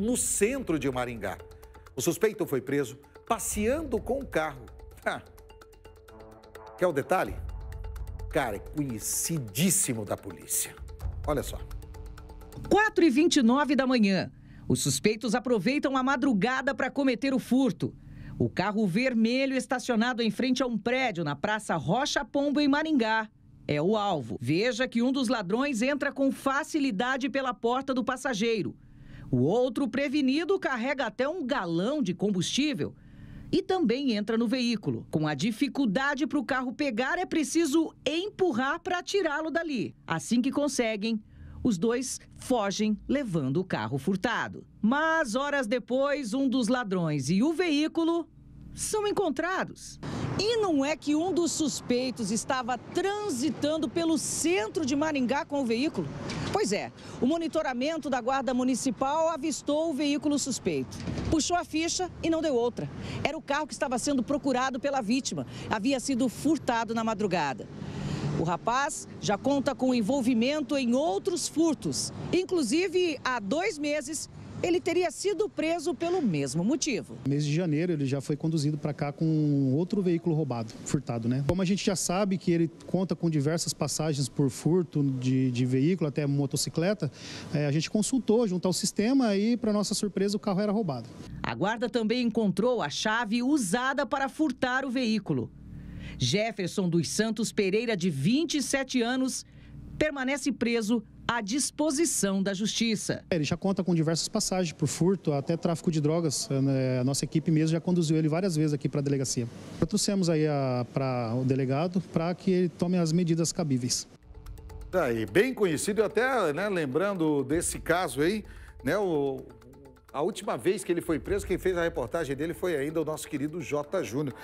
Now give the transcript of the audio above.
no centro de Maringá. O suspeito foi preso passeando com o carro. Ah. Quer o detalhe? Cara, é conhecidíssimo da polícia. Olha só. 4 h 29 da manhã. Os suspeitos aproveitam a madrugada para cometer o furto. O carro vermelho estacionado em frente a um prédio na Praça Rocha Pombo, em Maringá, é o alvo. Veja que um dos ladrões entra com facilidade pela porta do passageiro. O outro prevenido carrega até um galão de combustível e também entra no veículo. Com a dificuldade para o carro pegar, é preciso empurrar para tirá-lo dali. Assim que conseguem, os dois fogem levando o carro furtado. Mas horas depois, um dos ladrões e o veículo são encontrados. E não é que um dos suspeitos estava transitando pelo centro de Maringá com o veículo? Pois é, o monitoramento da Guarda Municipal avistou o veículo suspeito. Puxou a ficha e não deu outra. Era o carro que estava sendo procurado pela vítima. Havia sido furtado na madrugada. O rapaz já conta com envolvimento em outros furtos. Inclusive, há dois meses, ele teria sido preso pelo mesmo motivo. No mês de janeiro, ele já foi conduzido para cá com outro veículo roubado, furtado, né? Como a gente já sabe que ele conta com diversas passagens por furto de, de veículo até motocicleta, é, a gente consultou junto ao sistema e, para nossa surpresa, o carro era roubado. A guarda também encontrou a chave usada para furtar o veículo. Jefferson dos Santos Pereira, de 27 anos, permanece preso à disposição da Justiça. É, ele já conta com diversas passagens por furto, até tráfico de drogas. É, né, a nossa equipe mesmo já conduziu ele várias vezes aqui para a delegacia. Eu trouxemos aí para o delegado para que ele tome as medidas cabíveis. Aí, ah, bem conhecido, até né, lembrando desse caso aí, né, o, a última vez que ele foi preso, quem fez a reportagem dele foi ainda o nosso querido J. Júnior.